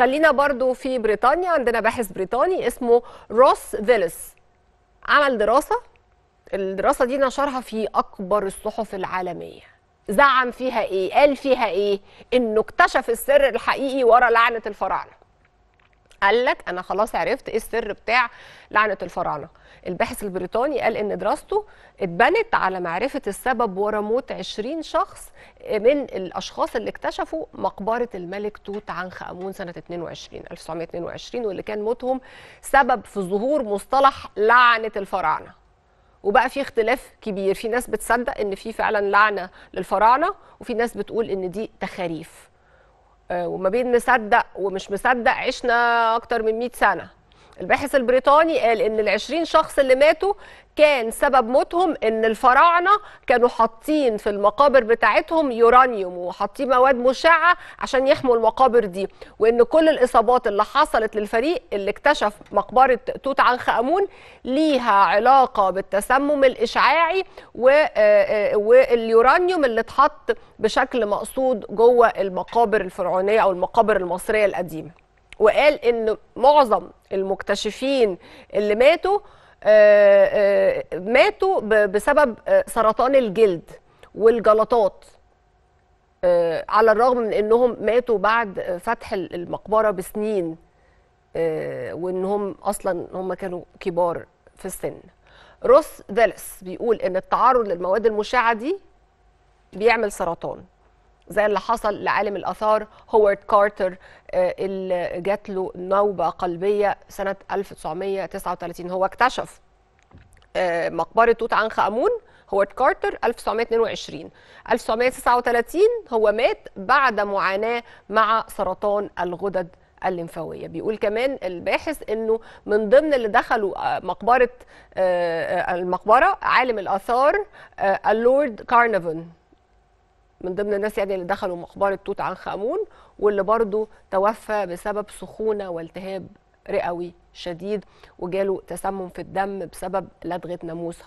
خلينا برضو في بريطانيا عندنا باحث بريطاني اسمه روس فيلس عمل دراسة الدراسة دي نشرها في أكبر الصحف العالمية زعم فيها إيه؟ قال فيها إيه؟ إنه اكتشف السر الحقيقي ورا لعنة الفراعنة قال لك انا خلاص عرفت ايه السر بتاع لعنه الفراعنه الباحث البريطاني قال ان دراسته اتبنت على معرفه السبب ورا موت 20 شخص من الاشخاص اللي اكتشفوا مقبره الملك توت عنخ امون سنه 22 1922 واللي كان موتهم سبب في ظهور مصطلح لعنه الفراعنه وبقى في اختلاف كبير في ناس بتصدق ان في فعلا لعنه للفراعنه وفي ناس بتقول ان دي تخاريف آه، وما بين مصدق ومش مصدق عشنا اكتر من 100 سنه الباحث البريطاني قال ان ال20 شخص اللي ماتوا كان سبب موتهم ان الفراعنه كانوا حاطين في المقابر بتاعتهم يورانيوم وحاطين مواد مشعه عشان يحموا المقابر دي وان كل الاصابات اللي حصلت للفريق اللي اكتشف مقبره توت عنخ امون ليها علاقه بالتسمم الاشعاعي آه، آه، واليورانيوم اللي اتحط بشكل مقصود جوه المقابر الفرعونيه او المقابر المصريه القديمه وقال ان معظم المكتشفين اللي ماتوا آه، آه، ماتوا بسبب آه، سرطان الجلد والجلطات على الرغم من انهم ماتوا بعد فتح المقبره بسنين وانهم اصلا هم كانوا كبار في السن روس دالس بيقول ان التعرض للمواد المشعه دي بيعمل سرطان زي اللي حصل لعالم الآثار هوارد كارتر آه، اللي جات له نوبة قلبية سنة 1939 هو اكتشف آه، مقبرة توت عنخ آمون هوارد كارتر 1922 1939 هو مات بعد معاناة مع سرطان الغدد الليمفاويه بيقول كمان الباحث انه من ضمن اللي دخلوا آه، مقبره المقبره عالم الاثار اللورد كارنفون من ضمن الناس يعني اللي دخلوا مقبره توت عنخ امون واللي برضه توفى بسبب سخونه والتهاب رئوي شديد وجاله تسمم في الدم بسبب لدغه ناموسه.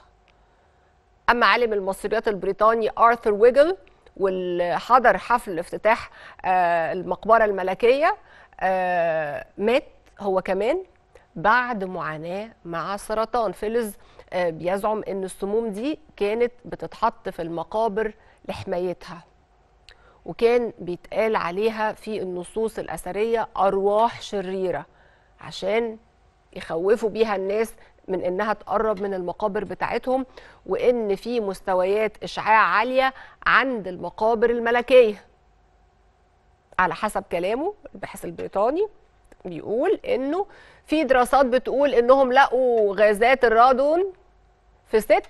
اما عالم المصريات البريطاني ارثر ويجل واللي حضر حفل افتتاح آه، المقبره الملكيه آه، مات هو كمان بعد معاناه مع سرطان فلز آه، بيزعم ان السموم دي كانت بتتحط في المقابر لحمايتها وكان بيتقال عليها في النصوص الاثريه ارواح شريره عشان يخوفوا بيها الناس من انها تقرب من المقابر بتاعتهم وان في مستويات اشعاع عاليه عند المقابر الملكيه على حسب كلامه الباحث البريطاني بيقول انه في دراسات بتقول انهم لقوا غازات الرادون في ست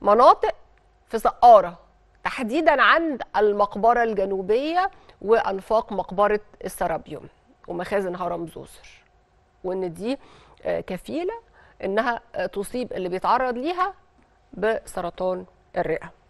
مناطق في سقاره تحديدا عند المقبره الجنوبيه وانفاق مقبره السرابيوم ومخازن هرم زوسر وان دي آه، كفيله انها آه، تصيب اللي بيتعرض ليها بسرطان الرئه